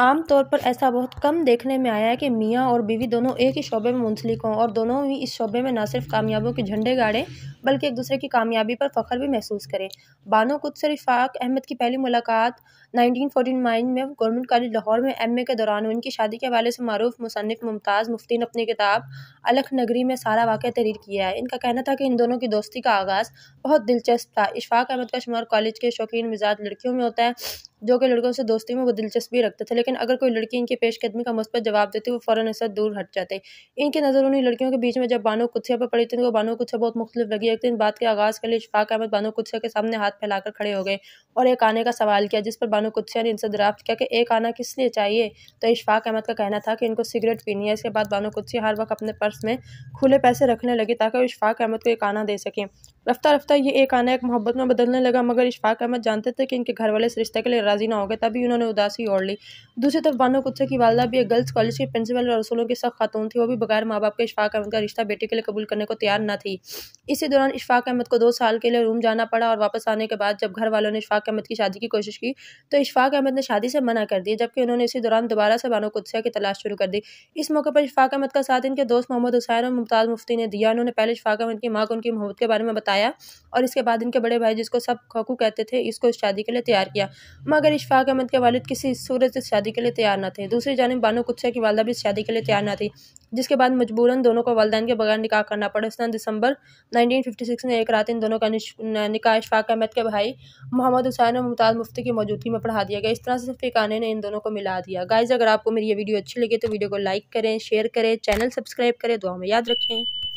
आमतौर पर ऐसा बहुत कम देखने में आया है कि मियाँ और बीवी दोनों एक ही शोबे में मुंसलिक हों और दोनों ही इस शोबे में ना सिर्फ कामयाबियों के झंडे गाड़ें बल्कि एक दूसरे की कामयाबी पर फ़ख्र भी महसूस करें बानो कुत्सर इफाक अहमद की पहली मुलाकात नाइनटीन नाइन में गवर्नमेंट कॉलेज लाहौर में एम ए के दौरान उनकी शादी के हवाले से मरूफ मुसनफ़ मुमताज़ मुफ्ती ने अपनी किताब अलख नगरी में सारा वाक़ तहरीर किया है इनका कहना था कि इन दोनों की दोस्ती का आगाज़ बहुत दिलचस्प था इशफाक अहमद का शुमार कॉलेज के शौकीन मिजाज लड़कियों में होता है जो कि लड़कों से दोस्ती में वो दिलचस्पी रखते थे लेकिन अगर कोई लड़की इनकी पेशकदमी का मुस्बत जवाब देती वो फ़ौरन असर दूर हट जाते इनकी नज़र उन्हीं लड़कियों के बीच में जब बानो कुथिया पर पड़ी थी तो बानो कुथिया बहुत मुख्तलिफ लगी देखते तो इन बात के आगाज़ के लिए इशफाक अहमद बानो कुत्सिया के सामने हाथ फैलाकर खड़े हो गए और एक आने का सवाल किया जिस पर बानो कुत्सिया ने इनसे दराफ्त किया कि एक आना किस लिए चाहिए तो इशफाक अहमद का कहना था कि इनको सिगरेट पीनी है इसके बाद बानो कुत्सिया हर वक्त अपने पर्स में खुले पैसे रखने लगे ताकि इशफाक अहमद को एक आना दे सकें रफ्ता रफ्ता ये एक आना एक मोहब्बत में बदलने लगा मगर इशफाक अहमद जानते थे कि इनके घर वाले इस रिश्ते के लिए राजी ना हो गए तभी उन्होंने उदासी ओढ़ ली दूसरी तरफ बानो कुत्से की वालदा भी एक गर्ल्स कॉलेज की प्रिंसिपल और रसूलों की सख्त खातून थी वो भी बगैर माँ बाप के इशफाक अहमद का रिश्ता बेटे के लिए कबूल करने को तैयार न थी इसी दौरान दौरान इशफाक अहमद को दो साल के लिए रूम जाना पड़ा और वापस आने के बाद जब घर वालों ने इशफाक अहमद की शादी की कोशिश की तो इशफाक अहमद ने शादी से मना कर दिया जबकि उन्होंने इसी दौरान दोबारा से बानो कुदसिया की तलाश शुरू कर दी इस मौके पर इशफाक अहमद का साथ इनके दोस्त मोहम्मद हुसैन और मुमताज़ मुफ्ती ने दिया उन्होंने पहले इशफाक अहमद की माँ को उनकी मोहब्बत के बारे में बताया और इसके बाद इनके बड़े भाई जिसको सब खोकू कहते थे इसको इस शादी के लिए तैयार किया मगर इशफाक अहमद के वालिद किसी सूरत से शादी के लिए तैयार न थे दूसरी जानब बानो कुदसिया की वालदा भी इस शादी के लिए तैयार न थी जिसके बाद मजबूरन दोनों को वालदान के बगैर निकाह करना पड़ा इस दिसंबर नाइनटीन 1956 में एक रात इन दोनों का निका इशफाक अहमद के भाई मोहम्मद हुसैन और मुमताज़ मुफ्ती की मौजूदगी में पढ़ा दिया गया इस तरह से फिकाने ने इन दोनों को मिला दिया गाइज अगर आपको मेरी ये वीडियो अच्छी लगी तो वीडियो को लाइक करें शेयर करें चैनल सब्सक्राइब करें दुआ में याद रखें